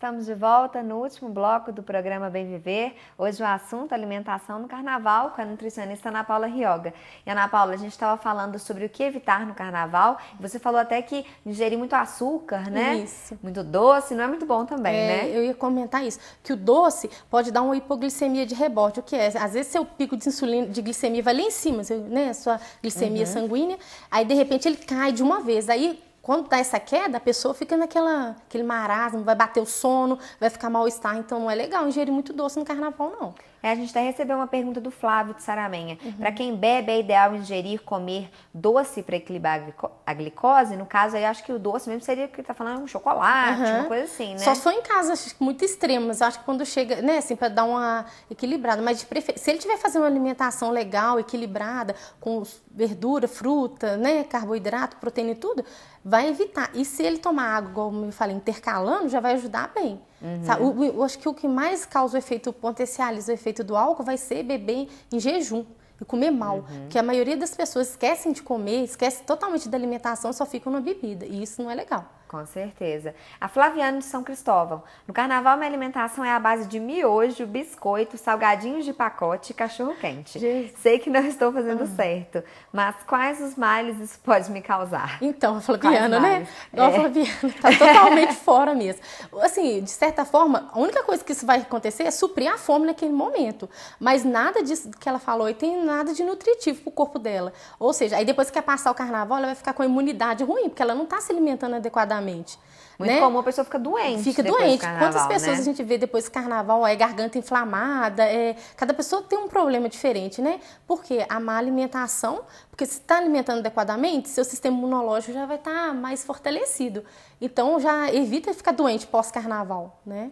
Estamos de volta no último bloco do programa Bem Viver. Hoje o assunto é alimentação no carnaval com a nutricionista Ana Paula Rioga. E Ana Paula, a gente estava falando sobre o que evitar no carnaval. Você falou até que ingerir muito açúcar, né? Isso. Muito doce, não é muito bom também, é, né? Eu ia comentar isso, que o doce pode dar uma hipoglicemia de rebote. O que é? Às vezes seu pico de insulina, de glicemia vai lá em cima, né? A sua glicemia uhum. sanguínea. Aí de repente ele cai de uma vez. Aí quando dá essa queda, a pessoa fica naquela aquele marasmo, vai bater o sono, vai ficar mal-estar. Então não é legal ingerir muito doce no carnaval, não. É, a gente até recebeu uma pergunta do Flávio de Saramenha. Uhum. Para quem bebe, é ideal ingerir, comer doce para equilibrar a glicose? No caso, aí acho que o doce mesmo seria o que está falando, um chocolate, uhum. uma coisa assim, né? Só só em casas muito extremas. Acho que quando chega, né, assim, para dar uma equilibrada. Mas se ele tiver fazendo uma alimentação legal, equilibrada, com verdura, fruta, né, carboidrato, proteína e tudo, vai evitar. E se ele tomar água, como eu falei, intercalando, já vai ajudar bem. Uhum. Eu, eu acho que o que mais causa o efeito, potencializa o efeito do álcool vai ser beber em jejum e comer mal. Uhum. Porque a maioria das pessoas esquecem de comer, esquecem totalmente da alimentação, só ficam na bebida. E isso não é legal. Com certeza. A Flaviana de São Cristóvão. No carnaval, minha alimentação é a base de miojo, biscoito, salgadinhos de pacote e cachorro-quente. Sei que não estou fazendo ah. certo, mas quais os males isso pode me causar? Então, a Flaviana, né? Não, é. Flaviana tá totalmente fora mesmo. Assim, de certa forma, a única coisa que isso vai acontecer é suprir a fome naquele momento. Mas nada disso que ela falou aí tem nada de nutritivo pro corpo dela. Ou seja, aí depois que passar o carnaval, ela vai ficar com a imunidade ruim, porque ela não tá se alimentando adequadamente exatamente. Muito né? comum a pessoa fica doente. Fica doente. Do Quantas né? pessoas né? a gente vê depois do carnaval, é garganta inflamada, é, cada pessoa tem um problema diferente, né? Porque a má alimentação, porque se está alimentando adequadamente, seu sistema imunológico já vai estar tá mais fortalecido. Então já evita ficar doente pós-carnaval, né?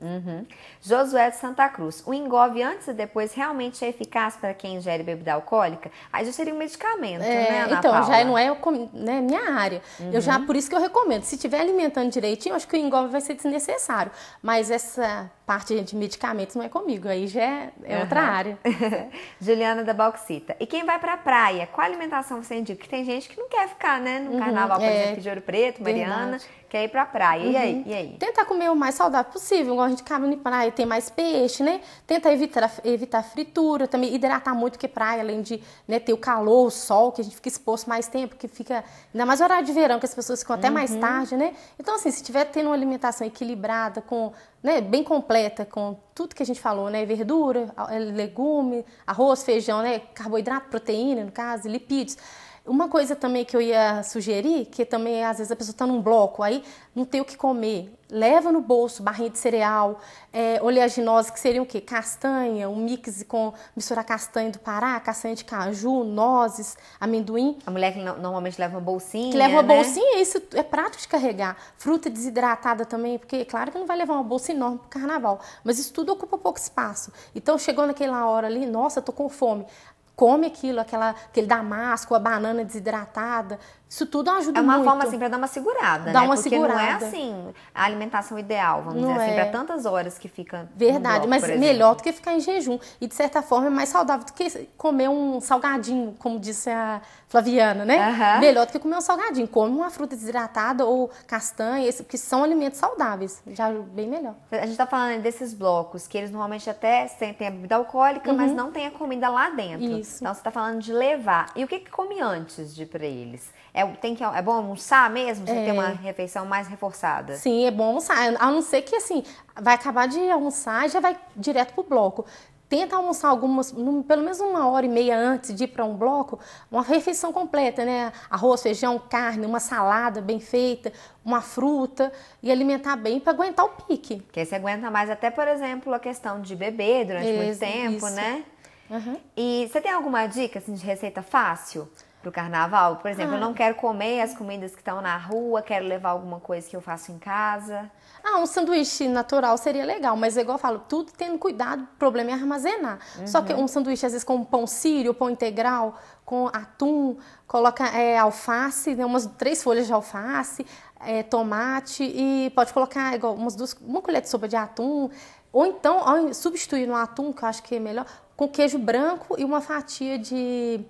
Uhum. Josué de Santa Cruz. O engove antes e depois realmente é eficaz para quem ingere bebida alcoólica? Aí já seria um medicamento, é, né, Ana Então, Paula? já não é né, minha área. Uhum. Eu já, uhum. por isso que eu recomendo. Se estiver alimentando direitinho, acho que o engove vai ser desnecessário. Mas essa parte de medicamentos não é comigo, aí já é, é uhum. outra área. Juliana da Bauxita. E quem vai pra praia, qual alimentação você indica? Que tem gente que não quer ficar, né? No uhum, carnaval, por é, exemplo, de Ouro Preto, Mariana, verdade. quer ir pra praia. Uhum. E, aí? Uhum. e aí? Tenta comer o mais saudável possível, igual a gente caminha em praia, tem mais peixe, né? Tenta evitar, evitar fritura, também hidratar muito, porque praia, além de né, ter o calor, o sol, que a gente fica exposto mais tempo, que fica. Ainda mais horário de verão, que as pessoas ficam até mais uhum. tarde, né? Então, assim, se tiver tendo uma alimentação equilibrada, com, né, bem completa, completa com tudo que a gente falou, né? Verdura, legume, arroz, feijão, né? Carboidrato, proteína, no caso, lipídios. Uma coisa também que eu ia sugerir, que também às vezes a pessoa está num bloco, aí não tem o que comer, leva no bolso barrinha de cereal, é, eh, oleaginose, que seria o quê? Castanha, um mix com mistura castanha do Pará, castanha de caju, nozes, amendoim. A mulher que normalmente leva uma bolsinha, Que leva uma né? bolsinha, é isso é prático de carregar. Fruta desidratada também, porque é claro que não vai levar uma bolsa enorme pro carnaval, mas isso tudo ocupa pouco espaço. Então chegou naquela hora ali, nossa, tô com fome come aquilo, aquela, aquele damasco, a banana desidratada, isso tudo ajuda muito. É uma muito. forma, assim, para dar uma segurada, Dá né? uma Porque segurada. não é, assim, a alimentação ideal, vamos não dizer assim, é. para tantas horas que fica Verdade, bloco, mas melhor do que ficar em jejum. E, de certa forma, é mais saudável do que comer um salgadinho, como disse a Flaviana, né? Melhor do que comer um salgadinho. Come uma fruta desidratada ou castanha, que são alimentos saudáveis. Já bem melhor. A gente está falando desses blocos, que eles normalmente até sentem a bebida alcoólica, uhum. mas não tem a comida lá dentro. Isso. Então, você está falando de levar. E o que, que come antes de ir para eles? É é, tem que, é bom almoçar mesmo? Você é. ter uma refeição mais reforçada? Sim, é bom almoçar. A não ser que, assim, vai acabar de almoçar e já vai direto pro bloco. Tenta almoçar algumas, pelo menos uma hora e meia antes de ir para um bloco, uma refeição completa, né? Arroz, feijão, carne, uma salada bem feita, uma fruta e alimentar bem para aguentar o pique. Que você aguenta mais, até por exemplo, a questão de beber durante muito tempo, isso. né? Uhum. E você tem alguma dica assim, de receita fácil? pro carnaval? Por exemplo, ah. eu não quero comer as comidas que estão na rua, quero levar alguma coisa que eu faço em casa. Ah, um sanduíche natural seria legal, mas igual eu falo, tudo tendo cuidado, o problema é armazenar. Uhum. Só que uhum. um sanduíche, às vezes, com pão sírio, pão integral, com atum, coloca é, alface, né, umas três folhas de alface, é, tomate e pode colocar igual umas duas, uma colher de sopa de atum. Ou então, substituir no atum, que eu acho que é melhor, com queijo branco e uma fatia de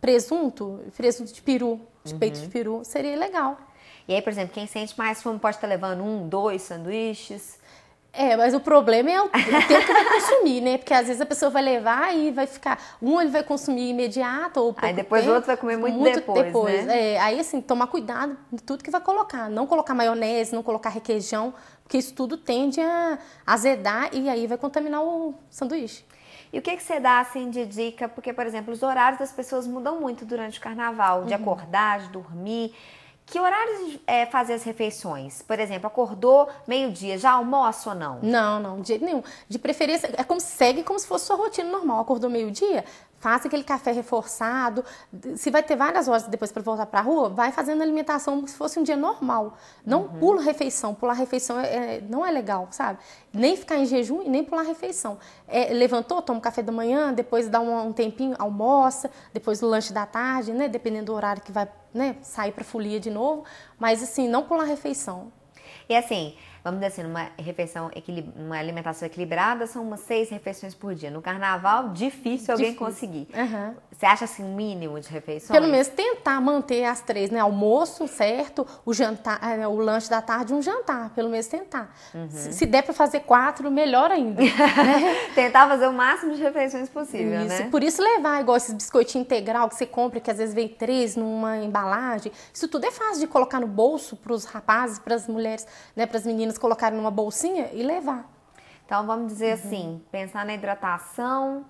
presunto, presunto de peru, de uhum. peito de uhum. peru, seria legal. E aí, por exemplo, quem sente mais fome pode estar levando um, dois sanduíches. É, mas o problema é o tempo que vai consumir, né? Porque às vezes a pessoa vai levar e vai ficar. Um ele vai consumir imediato, ou Aí depois tempo, o outro vai comer muito, muito depois. depois né? é, aí, assim, tomar cuidado de tudo que vai colocar. Não colocar maionese, não colocar requeijão, porque isso tudo tende a azedar e aí vai contaminar o sanduíche. E o que, que você dá assim de dica? Porque, por exemplo, os horários das pessoas mudam muito durante o carnaval, de uhum. acordar, de dormir. Que horários é, fazer as refeições? Por exemplo, acordou meio-dia, já almoça ou não? Não, não, de jeito nenhum. De preferência, é como, segue como se fosse sua rotina normal. Acordou meio-dia, faça aquele café reforçado. Se vai ter várias horas depois para voltar para a rua, vai fazendo alimentação como se fosse um dia normal. Não uhum. pula refeição. Pular refeição é, é, não é legal, sabe? Nem ficar em jejum e nem pular refeição. É, levantou, toma o café da manhã, depois dá um, um tempinho, almoça, depois o lanche da tarde, né? Dependendo do horário que vai né, sair para folia de novo. Mas assim, não pular refeição. E assim, vamos dizer assim, uma refeição, uma alimentação equilibrada são umas seis refeições por dia. No carnaval, difícil alguém difícil. conseguir. Uhum. Você acha assim, mínimo de refeições? Pelo menos tentar manter as três, né? Almoço, certo? O jantar, é, né? o lanche da tarde, um jantar, pelo menos tentar. Uhum. Se, der para fazer quatro, melhor ainda. né? tentar fazer o máximo de refeições possível, isso. né? Por isso levar igual esses biscoitinhos integral que você compra, que às vezes vem três numa embalagem. Isso tudo é fácil de colocar no bolso para os rapazes, para as mulheres, né, para as meninas meninas colocarem numa bolsinha e levar. Então vamos dizer uhum. assim, pensar na hidratação,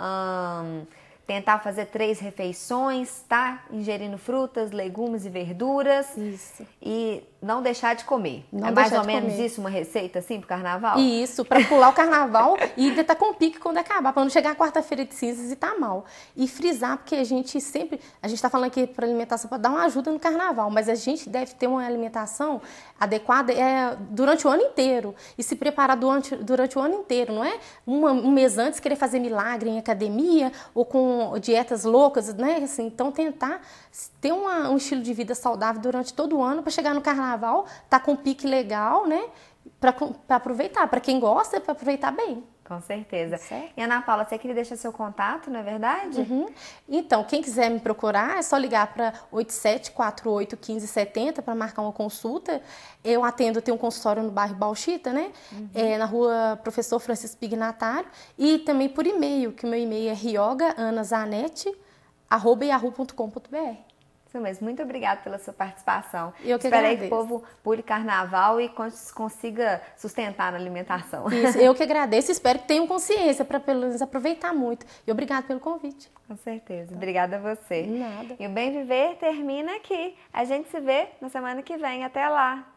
hum, tentar fazer três refeições, tá? Ingerindo frutas, legumes e verduras. Isso. E não deixar de comer. Não é mais ou menos comer. isso uma receita assim pro carnaval? Isso, para pular o carnaval e ainda tá com pique quando acabar, para não chegar a quarta-feira de cinzas e tá mal. E frisar, porque a gente sempre, a gente tá falando aqui para alimentação para dar uma ajuda no carnaval, mas a gente deve ter uma alimentação adequada é, durante o ano inteiro e se preparar durante, durante o ano inteiro, não é? Uma, um mês antes querer fazer milagre em academia ou com dietas loucas, né? Assim, então tentar ter uma, um estilo de vida saudável durante todo o ano para chegar no carnaval carnaval, tá com um pique legal, né? Para aproveitar, para quem gosta, para aproveitar bem. Com certeza. Tá certo. E Ana Paula, você é queria deixar seu contato, não é verdade? Uhum. Então, quem quiser me procurar, é só ligar para 87481570 para marcar uma consulta. Eu atendo, tenho um consultório no bairro Bauchita, né? Uhum. É, na rua Professor Francisco Pignatário. E também por e-mail, que meu e-mail é riogaanazanete.com.br isso mesmo. Muito obrigada pela sua participação. Eu que Espero que o povo pule carnaval e consiga sustentar na alimentação. Isso, eu que agradeço. Espero que tenham consciência para pelo menos aproveitar muito. E obrigado pelo convite. Com certeza. Obrigada a você. Nada. E o Bem Viver termina aqui. A gente se vê na semana que vem. Até lá.